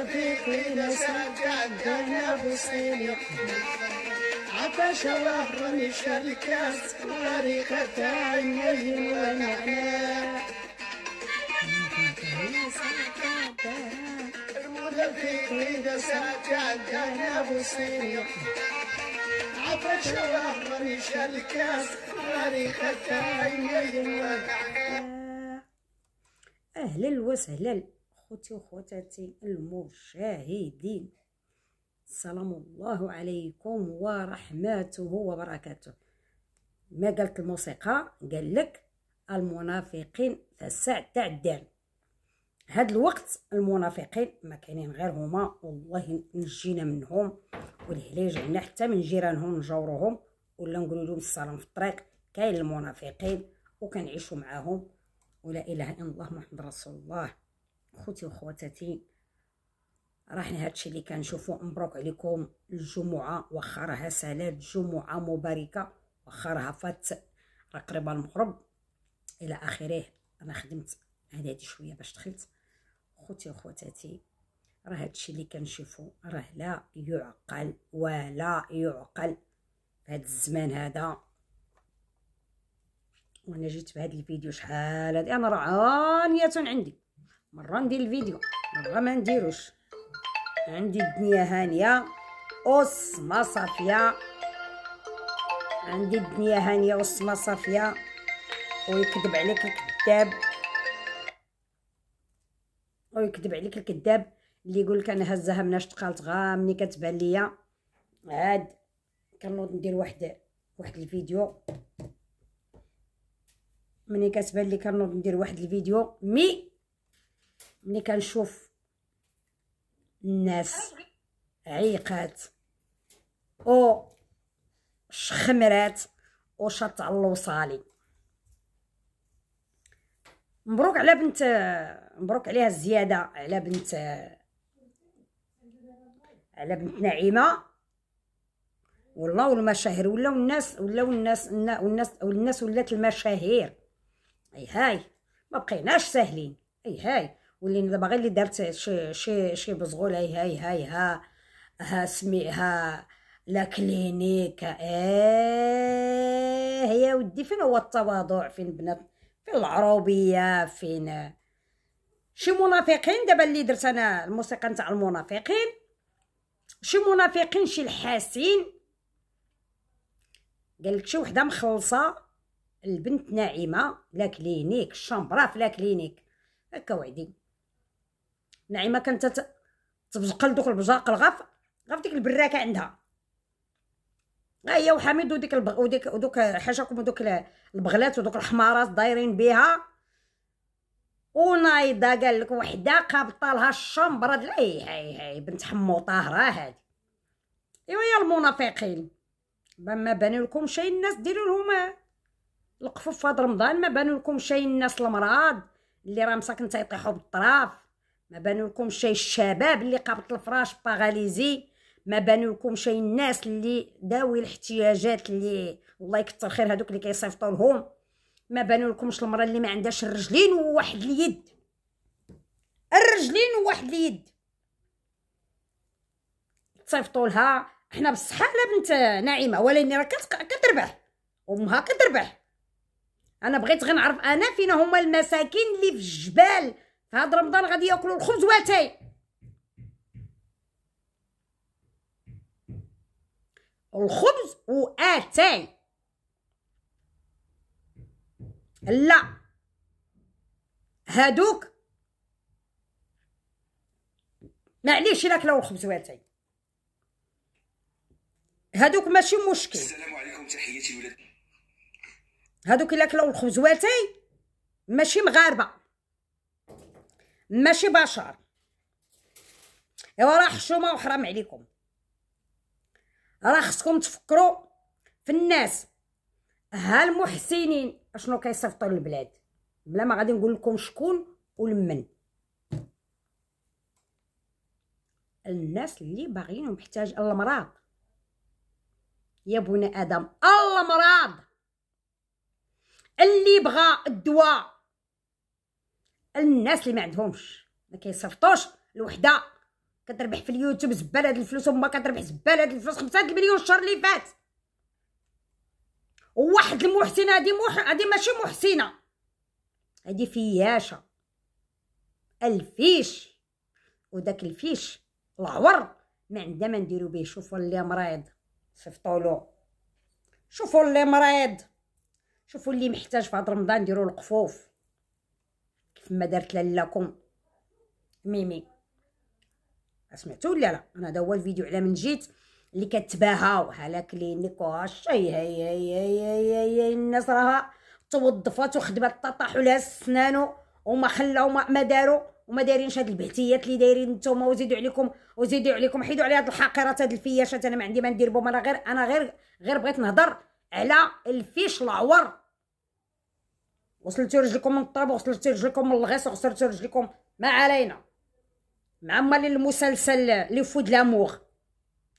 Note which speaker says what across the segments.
Speaker 1: رفيقي نساك عدنا بصيني عطش وهر الشركات وريقة عيني ونعناع رفيقي نساك عدنا بصيني عطش وهر الشركات وريقة عيني ونعناع أهلا وسهلا خوتي وخواتاتي المشاهدين سلام الله عليكم ورحمته وبركاته ما قالت الموسيقى قال لك المنافقين في الساعة تاع الدار هاد الوقت المنافقين ما كاينين غير هما والله نجينا منهم والهليج جعنا حتى من جيرانهم نجاورهم ولا نقول لهم السلام في الطريق كاين المنافقين وكنعيشوا معاهم ولا اله الا الله محمد رسول الله خوتي وخواتاتي راه حنا هادشي اللي كنشوفو مبروك عليكم الجمعه واخا راها سالات جمعه مباركه واخا راها فات راه قريبه المغرب الى اخره انا خدمت هادي شويه باش دخلت خوتي وخواتاتي راه هادشي اللي كنشوفو راه لا يعقل ولا يعقل هاد الزمان هذا وانا جيت بهاد الفيديو شحال هادي انا راه عانيه عندي مره ندير الفيديو مره ما نديروش عندي الدنيا هانيه اوس ما صافيه عندي الدنيا هانيه اوس ما صافيه ويكذب عليك الكذاب ويكذب عليك الكذاب اللي يقول لك انا هزاها من اشتقالت غا ملي كتبان ليا عاد كنوض ندير واحد واحد الفيديو ملي كتبان لي كنوض ندير واحد الفيديو مي ملي كنشوف الناس عيقات او شخمرات او على الوصالي مبروك على بنت مبروك عليها الزياده على بنت على بنت نعيمه والله المشاهير ولاو الناس ولاو الناس والناس والناس ولات المشاهير اي هاي ما بقيناش ساهلين اي هاي ولينا دابا غير اللي دارت شي شي شي بزغول هاي هاي هاي ها ها سميها لا كلينيك ايه هي ودي فين هو التواضع فين بنات فين العروبيه فين شي منافقين دابا اللي درت انا الموسيقى نتاع المنافقين شي منافقين شي الحاسين قال لك شي وحده مخلصه البنت ناعمه لا كلينيك الشامبرا في لا كلينيك هكا وعدي نعيمه كانت تبزقل دوك البزاق الغف غف ديك البراكه عندها ها هي وحميد وديك البغ... وديك ودوك حاشاكم ودوك البغلات ودوك الحمارات دايرين بها ونايضه قال لك وحده قابطه لها الشمبره ديال هاي هاي بنت حمو طاهره هادي ايوا يا المنافقين ما بانوا لكم شي الناس ديروا لهم القفوف فهاد رمضان ما بانوا لكم شي الناس المراض اللي راه مساكن تيطيحوا بالطراف ما بانو لكم شي الشباب اللي قابط الفراش باغاليزي ما بانو لكم شي الناس اللي داوي الاحتياجات اللي الله يكثر خير هذوك اللي كيصيفطوا لهم ما بانو لكمش المراه اللي ما عندهاش الرجلين وواحد اليد الرجلين وواحد اليد تصيفطوا لها حنا بصحة لا بنت نعيمه ولكن راه كتربح امها كتربح انا بغيت غنعرف انا فين هما المساكين اللي في الجبال هاد رمضان غادي ياكلوا الخبز واتاي الخبز واتاي لا هادوك معليش الا كلاو الخبز واتاي هادوك ماشي مشكل السلام عليكم تحياتي ولاد هادوك الا كلاو الخبز واتاي ماشي مغاربه ماشي بشر ايوا راه حشومه وحرام عليكم راه خصكم تفكروا في الناس ها المحسنين اشنو كيصيفطوا للبلاد بلا ما غادي نقول لكم شكون ولمن الناس اللي باغيين ومحتاج المراض يا بني ادم المراض اللي بغى الدواء الناس اللي ما عندهمش ما كيصيفطوش الوحده كتربح في اليوتيوب زباله هاد الفلوس وما كتربح زباله هاد الفلوس 5 مليون الشهر اللي فات وواحد المحسنه هادي مح... هادي ماشي محسنه هادي فياشه الفيش وداك الفيش العور ما عندها ما نديرو به شوفوا اللي مريض صيفطولو شوفو شوفوا اللي مريض شوفوا اللي محتاج في هاد رمضان ديروا القفوف كيما دارت لالاكم ميمي سمعتوا ولا لا انا هذا هو الفيديو على من جيت اللي كتباها وهلا كلينيك وهالشي هي هي هي هي, هي الناس راها توظفات وخدمات طاطحوا لها السنان وما خلاو ما داروا وما دايرينش هاد البهتيات اللي دايرين نتوما وزيدوا عليكم وزيدوا عليكم حيدوا على هاد الحقيرات هاد الفياشات انا ما عندي ما ندير بهم انا غير انا غير غير بغيت نهضر على الفيش العور غسلتي رجلكم من الطابو غسلتي رجلكم من الغيس غسلتي رجلكم ما علينا مع مالي المسلسل لي فود لاموغ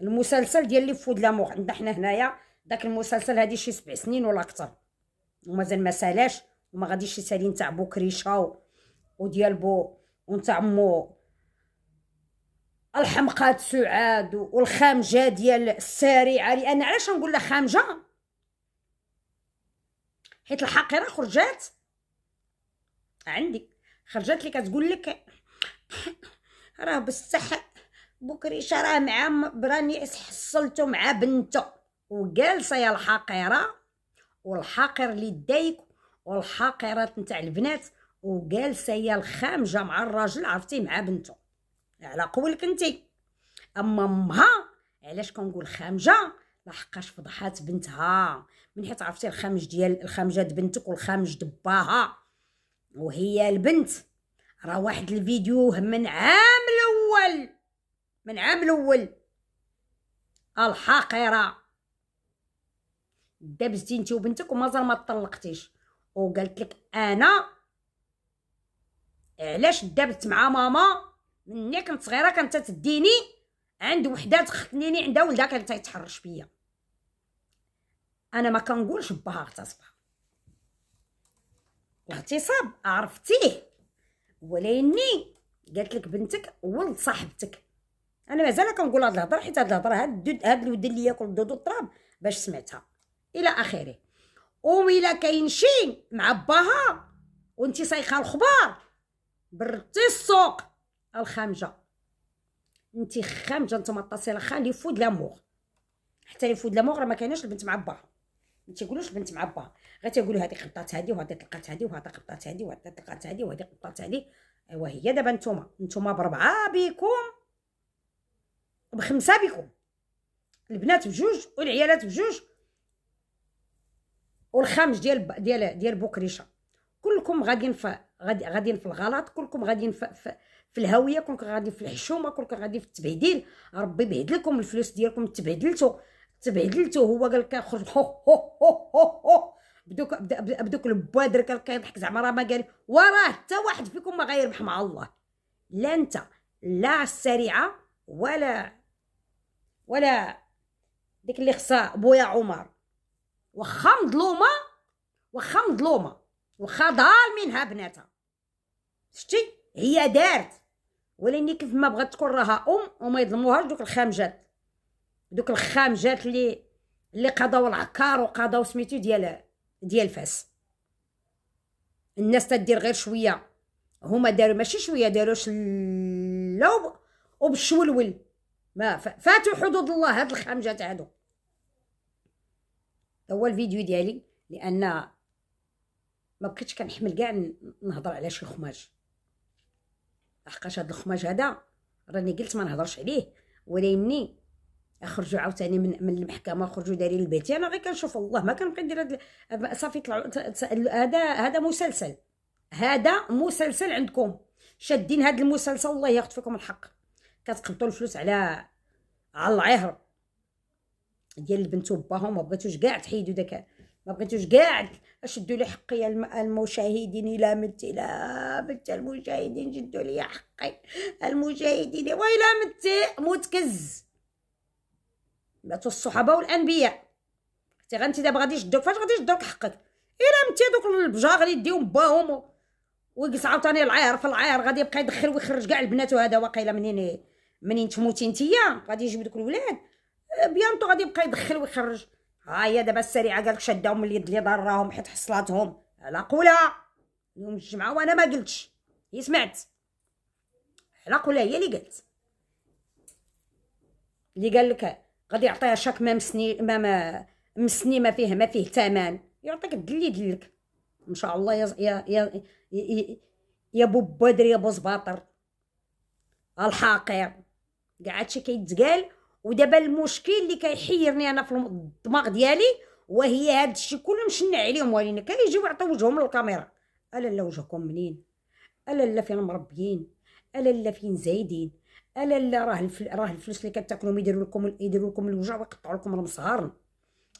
Speaker 1: المسلسل ديال لي فود لاموغ عندنا حنا هنايا داك المسلسل هادي شي سبع سنين ولا اكثر ومازال ما سالاش وما غاديش يسالي نتاع بو كريشاو وديال بو ونتاع مو الحمقات سعاد والخامجه ديال السريعه لان علاش نقول لها خامجه حيت الحقيره خرجات عندي خرجات لي كتقول لك راه بصح بكري شراه مع براني حصلته مع بنته وجالسه يا الحقيره والحقر اللي دايك والحقيرات نتاع البنات وجالسه يا الخامجه مع الراجل عرفتي مع بنته على قولك انت اما امها علاش كنقول خامجه لحقاش فضحات بنتها من حيت عرفتي الخمج ديال د بنتك والخمج دباها وهي البنت راه واحد الفيديو من عام الاول من عام الاول الحقيره دابزتي انت وبنتك ومازال ما طلقتيش وقالت لك انا علاش دابت مع ماما مني كنت صغيره كانت تديني عند وحده تختنيني عندها ولدها كان تيتحرش بيا انا ما كنقولش باها اغتصبها الاغتصاب عرفتيه ولكني قالت لك بنتك ولد صاحبتك انا مازال كنقول هاد الهضره حيت هاد الهضره هاد هاد الود اللي ياكل دودو التراب باش سمعتها الى اخره الى كاين شي مع باها وانت صايخه الخبار برتي السوق الخامجه انت خامجه نتوما التصيله خالي فود لامور حتى لي فود لامور راه ما كايناش البنت مع باها ما تيقولوش البنت مع باها غير تيقولوا هذه قبطات هذه وهذه طلقات هذه وهذه قبطات هذه وهذه طلقات هذه وهذه قبطات هذه ايوا هي دابا نتوما نتوما بربعه بيكم بخمسه بيكم البنات بجوج والعيالات بجوج والخامج ديال ديال ديال بوكريشه كلكم غاديين ف... غادي غاديين في الغلط كلكم غاديين ف... ف... في الهويه كلكم غاديين في الحشومه كلكم غاديين في التبهديل ربي بهدلكم الفلوس ديالكم تبهدلتو تبهدلتو هو قال لك خرج هو هو هو هو, هو. بدوك بدوك البوادر لك كيضحك زعما راه ما قال وراه حتى واحد فيكم ما غيربح مع الله لا انت لا السريعه ولا ولا ديك اللي خصها بويا عمر واخا مظلومه واخا مظلومه واخا ضال منها بناتها شتي هي دارت ولكن كيف ما بغات تكون راها ام وما يظلموهاش دوك الخامجات دوك الخامجات لي اللي قضاو العكار وقضاو سميتو ديال ديال فاس الناس تدير غير شويه هما داروا ماشي شويه داروا شلوب وبالشولول ما فاتوا حدود الله هاد الخامجات هادو هو الفيديو ديالي لان ما بقيتش كنحمل كاع نهضر على شي خماج لحقاش هاد الخماج هذا راني قلت ما نهضرش عليه ولا يمني خرجوا عاوتاني من من المحكمه خرجوا دايرين البيت انا غير كنشوف الله ما كنبقى ندير هاد صافي طلعوا هذا هذا مسلسل هذا مسلسل عندكم شادين هاد المسلسل الله ياخذ فيكم الحق كتقبطوا الفلوس على على العهر ديال البنت وباهم ما بغيتوش كاع تحيدوا داك ما بغيتوش كاع شدوا لي حقي المشاهدين الى مت الى مت المشاهدين جدوا لي حقي المشاهدين ويلا مت متكز الصحابه والانبياء حتى غنتي دابا غادي تشدو فاش غادي يشدوك حقك الا إيه متي دوك البجاغ اللي يديهم باهم ويقص عاوتاني العير في العير غادي يبقى يدخل ويخرج كاع البنات وهذا واقيلا منين منين تموتي نتيا غادي يجيب دوك الولاد آه، بيانتو غادي يبقى يدخل ويخرج ها هي دابا السريعه قالك شداهم من اليد اللي ضراهم حيت حصلاتهم على قولها يوم الجمعه وانا ما قلتش هي سمعت على قولها هي اللي قالت اللي قال لك غادي يعطيها شاك ما مسني ما ما مسني ما فيه ما فيه ثمن يعطيك اللي دلك ان شاء الله يا يا يا يا بو بدر يا بو زباطر الحقير كاع هادشي كيتقال ودابا المشكل اللي كيحيرني انا في الدماغ ديالي وهي هادشي كله مشنع عليهم ولينا كيجيو يعطيو وجههم للكاميرا الا لا وجهكم منين الا لا فين مربيين الا لا فين زايدين الا لا راه الفل... راه الفلوس اللي كتاكلهم يديروا لكم يديروا لكم الوجع ويقطعوا لكم المصهر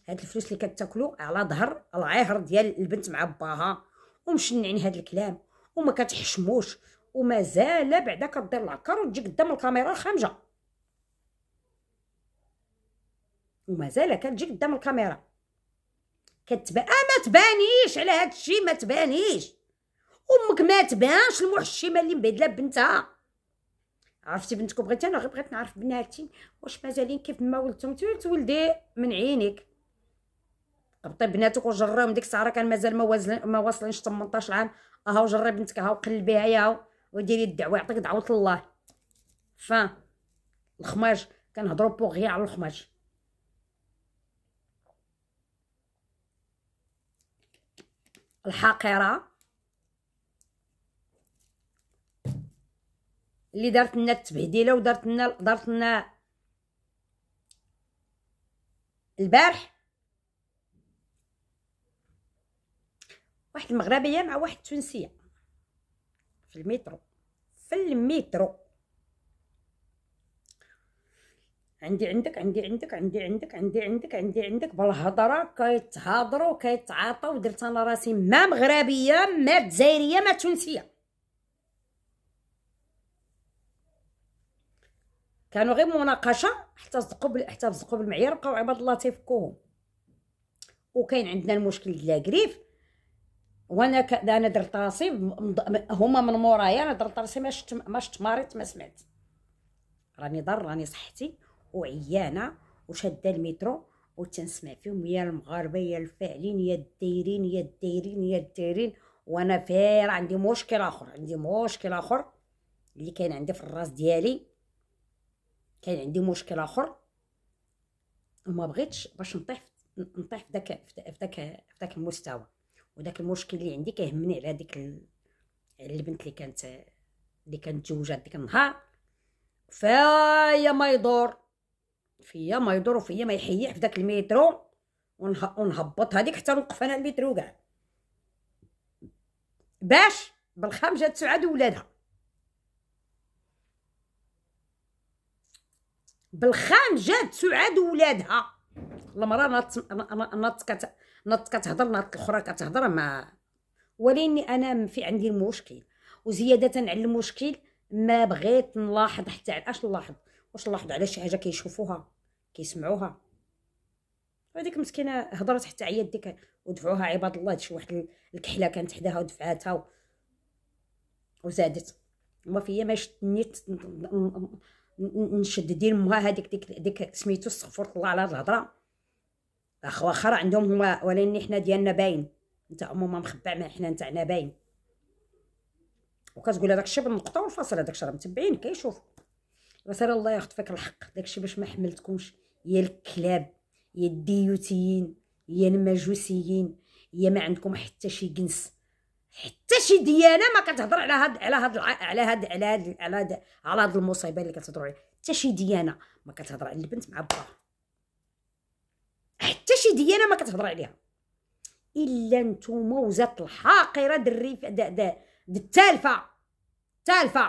Speaker 1: هاد الفلوس اللي كتاكلوا على ظهر العاهر ديال البنت مع باها ومشنعين هاد الكلام وما كتحشموش ومازال بعدا كدير العكر وتجي قدام الكاميرا خامجه ومازال كتجي قدام الكاميرا كتبان آه ما تبانيش على هاد الشيء ما تبانيش امك ما تبانش المحشمه اللي مبدله بنتها عرفتي بنتكم بغيت انا غير بغيت نعرف بناتي واش مازالين كيف ما ولدتهم تولت ولدي من عينك ابطي بناتك وجريهم ديك الساعه كان مازال ما وازل ما واصلينش 18 عام اها وجري بنتك ها وقلبيها يا وديري الدعوه يعطيك دعوه الله ف الخماج كنهضروا بوغ غير على الخماج الحقيره اللي دارت لنا التبهديله ودارت لنا دارت لنا البارح واحد المغربيه مع واحد التونسيه في المترو في المترو عندي عندك عندي عندك عندي عندك عندي عندك عندي عندك بالهضره كيتهضروا كيتعاطوا درت انا راسي ما مغربيه ما جزائريه ما تونسيه كانوا غير مناقشه حتى صدقوا حتى صدقوا بالمعيار بقاو عباد الله تيفكوهم وكاين عندنا المشكل ديال لاكريف وانا ك... انا درت راسي هما من مورايا انا درت راسي ما شت ما شت مريض ما سمعت راني ضر راني صحتي وعيانه وشاده المترو وتنسمع فيهم يا المغاربه يا الفاعلين يا الدايرين يا الدايرين يا الدايرين وانا فير عندي مشكل اخر عندي مشكل اخر اللي كان عندي في الراس ديالي كان عندي مشكل اخر وما بغيتش باش نطيح نطيح في داك في داك في داك المستوى وداك المشكل اللي عندي كيهمني على ديك على البنت اللي كانت اللي كانت تزوجات ديك النهار فيا ما يدور فيا ما يدور وفيا ما يحيح في داك المترو ونهبط هذيك حتى نوقف انا المترو كاع باش بالخام جات سعاد ولادها بالخام جات سعاد ولادها المراه نط كت نط كتهضر نط الاخرى كتهضر ما وليني انا في عندي المشكل وزياده على المشكل ما بغيت نلاحظ حتى علاش اش نلاحظ واش نلاحظ على شي حاجه كيشوفوها كيسمعوها هذيك مسكينه هضرت حتى عيات ديك ودفعوها عباد الله شي واحد الكحله كانت حداها ودفعاتها و... وزادت ما فيا ما شتني نشد دير مها هذيك ديك ديك سميتو استغفر الله على الهضره اخ واخا عندهم هما ولكن حنا ديالنا باين انت اموما مخبع ما حنا نتاعنا باين وكتقول هذاك الشيء بالنقطه والفاصله هذاك الشيء راه متبعين كيشوف بس الله ياخذ فيك الحق داك الشيء باش ما حملتكمش يا الكلاب يا الديوتيين يا المجوسيين يا ما عندكم حتى شي جنس حتى شي ديانه ما كتهضر على هاد على هاد على هاد على هاد على هاد على هاد المصيبه اللي كتهضروا عليها حتى شي ديانه ما كتهضر على البنت مع باها حتى شي ديانه ما كتهضر عليها الا نتوما وزات الحاقره دري د د التالفه التالفه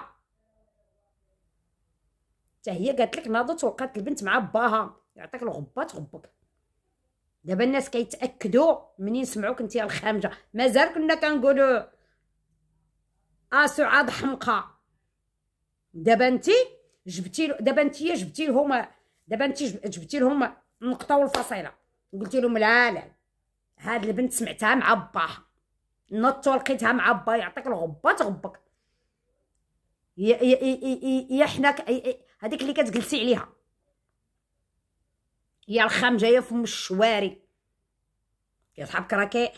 Speaker 1: حتى هي قالت لك ناضت وقالت البنت مع باها يعطيك الغبات غبك دابا الناس كيتاكدوا منين سمعوك انت الخامجه مازال كنا كنقولوا اه سعاد حمقى دابا انت جبتي دابا انت جبتي لهم دابا انت جبتي لهم النقطه والفصيله قلتي لهم لا لا هاد البنت سمعتها مع باها نط لقيتها مع با يعطيك الغبه تغبك يا حنا هذيك اللي كتجلسي عليها يا الخام جايه فم الشواري يا صحابك كراكي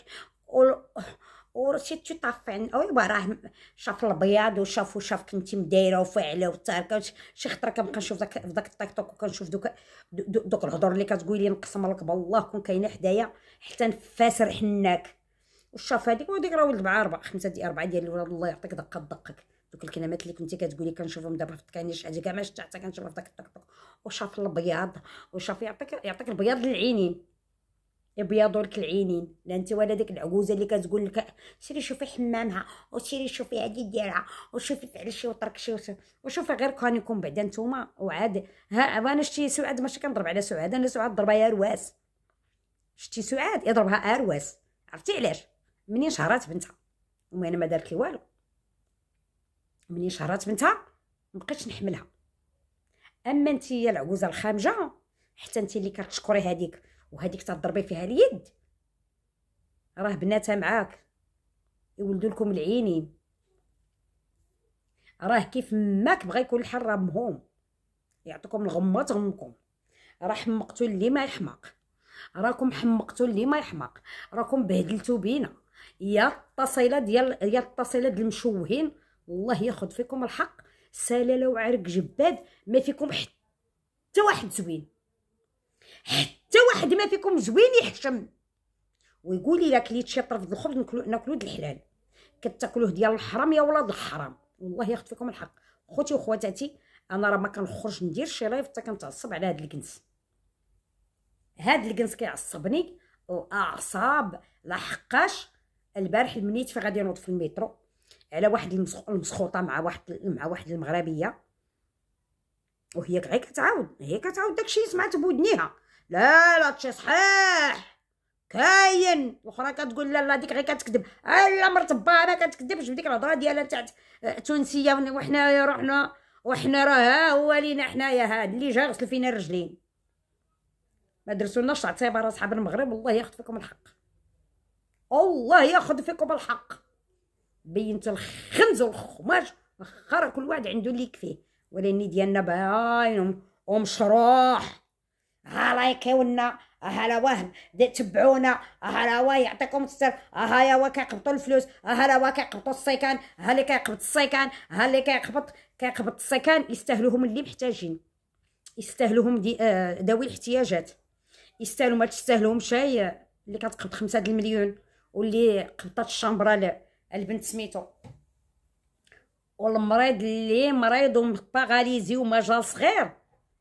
Speaker 1: ورشي تي طافين ايوا راه شاف الابيض وشاف وشافك كنتي مدايره وفاعله وتاركه شي خطره كنبقى نشوف داك داك التيك توك وكنشوف دوك دوك الهضور اللي كتقولي نقسم لك بالله كون كاينه حدايا حتى نفاسر حناك وشاف هذيك هديك راه ولد بعربه خمسه ديال اربعه ديال الولاد الله يعطيك دقه دقك دوك الكلمات اللي كنتي كتقولي كنشوفهم دابا في التكانيش هادي كاع ما شفتها حتى كنشوفها في داك الطق طق وشاف البياض وشاف يعطيك يعطيك البياض للعينين يبيض لك العينين لا انت ولا ديك العجوزه اللي كتقول لك سيري شوفي حمامها وسيري شوفي هادي ديالها وشوفي فعل فعلشي وطركشي وشوفي غير يكون بعدا نتوما وعاد ها انا شتي سعاد ماشي كنضرب على سعاد انا سعاد ضربها يا رواس شتي سعاد يضربها ارواس عرفتي علاش منين شهرات بنتها المهم ما دارت لي والو منين شهرات بنتها مبقيتش نحملها اما انت يا العجوزه الخامجه حتى انت اللي كتشكري هذيك وهذيك تضربي فيها اليد راه بناتها معاك يولدوا لكم العينين راه كيف ماك بغا يكون الحال راه مهم يعطيكم الغمه تغمكم راه حمقتو اللي ما يحمق راكم حمقتو اللي ما يحمق راكم بهدلتو بينا يا التصيله ديال يا التصيله ديال المشوهين والله ياخذ فيكم الحق سلاله وعرق جباد ما فيكم حتى واحد زوين حتى واحد ما فيكم زوين يحشم ويقول الا كليت شي طرف د الخبز ناكلو د الحلال كتاكلوه ديال الحرام يا ولاد الحرام والله ياخذ فيكم الحق خوتي وخواتاتي انا راه ما كنخرج ندير شي لايف حتى كنتعصب على هاد الكنس هاد الكنس كيعصبني واعصاب لحقاش البارح المنيت في غادي نوض في المترو على واحد المسخوطه مع واحد مع واحد المغربيه وهي غير كتعاود هي كتعاود داكشي سمعت بودنيها لا لا هادشي صحيح كاين الاخرى كتقول لا لا ديك غير كتكذب الا مرت انا ما كتكذبش بديك الهضره ديالها تاع تونسيه وحنايا رحنا وحنا راه ها هو لينا حنايا هاد اللي جا غسل فينا الرجلين ما درتولناش اعتبار اصحاب المغرب والله ياخذ فيكم الحق الله ياخذ فيكم الحق بينت الخنز والخماج خرا كل واحد عنده اللي يكفيه ولكن ديالنا باين ومشروح هلا يكيونا لا واه تبعونا لا واه يعطيكم السر ها يا واه كيقبطوا الفلوس لا واه كيقبطوا السيكان ها اللي كيقبط السيكان ها اللي كيقبط كيقبط السيكان يستاهلوهم اللي محتاجين يستاهلوهم دي آه، ذوي الاحتياجات يستاهلوا ما تستاهلهمش هي آه، اللي كتقبط خمسة المليون واللي قبطات الشامبرا البنت سميتو والمريض اللي مريض ومباراليزي ومجال صغير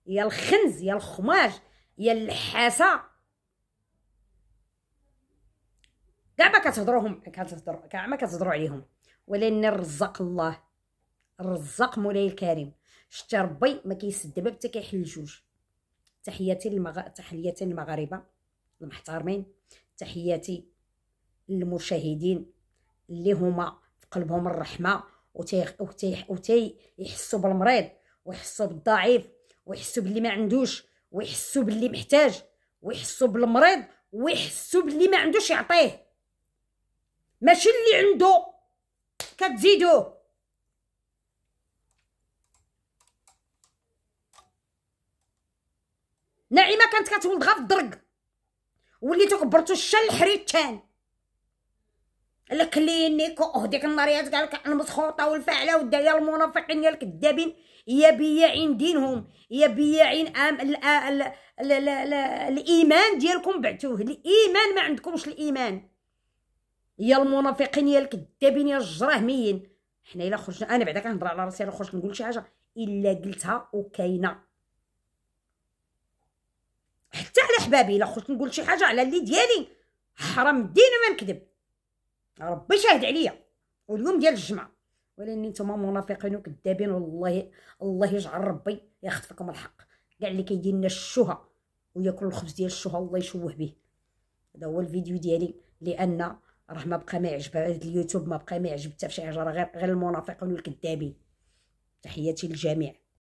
Speaker 1: يا الخنز يا الخماج يا الحاسه كاع ما كتهضروهم كتهضروا كاع ما كتهضروا عليهم ولكن رزق الله رزق مولاي الكريم شتي ربي ما كيسد باب حتى كيحل جوج تحياتي للمغ... تحياتي للمغاربه المحترمين تحياتي للمشاهدين اللي هما في قلبهم الرحمه يحسوا بالمريض ويحسوا بالضعيف ويحسوا باللي ما عندوش ويحسوا باللي محتاج ويحسوا بالمريض ويحسوا باللي ما عندوش يعطيه ماشي اللي عنده كتزيدوه نعيمه كانت كتولد غير في الدرك وليتو كبرتو حريت الحريتان الكلينيك وهديك الناريات كاع المسخوطه والفاعله والدايه المنافقين يا الكذابين يا بياعين دينهم يا بياعين آم ال ال ال ال ال الايمان ديالكم بعتوه الايمان ما عندكمش الايمان يا المنافقين يا الكذابين يا الجراهميين حنا الا خرجنا انا بعدا كنهضر على راسي الا خرجت نقول شي حاجه الا قلتها وكاينه حتى على حبابي الا خرجت نقول شي حاجه على اللي ديالي حرام الدين ما نكذب ربي شاهد عليا واليوم ديال الجمعه ولكن نتوما منافقين وكذابين والله الله يجعل ربي يخطفكم فيكم الحق كاع اللي كيدير لنا الشهى وياكل الخبز ديال الشهى الله يشوه به هذا هو الفيديو ديالي لان راه ما بقى ما يعجب هذا اليوتيوب ما بقى ما يعجب حتى فشي حاجه راه غير غير المنافقين والكذابين تحياتي للجميع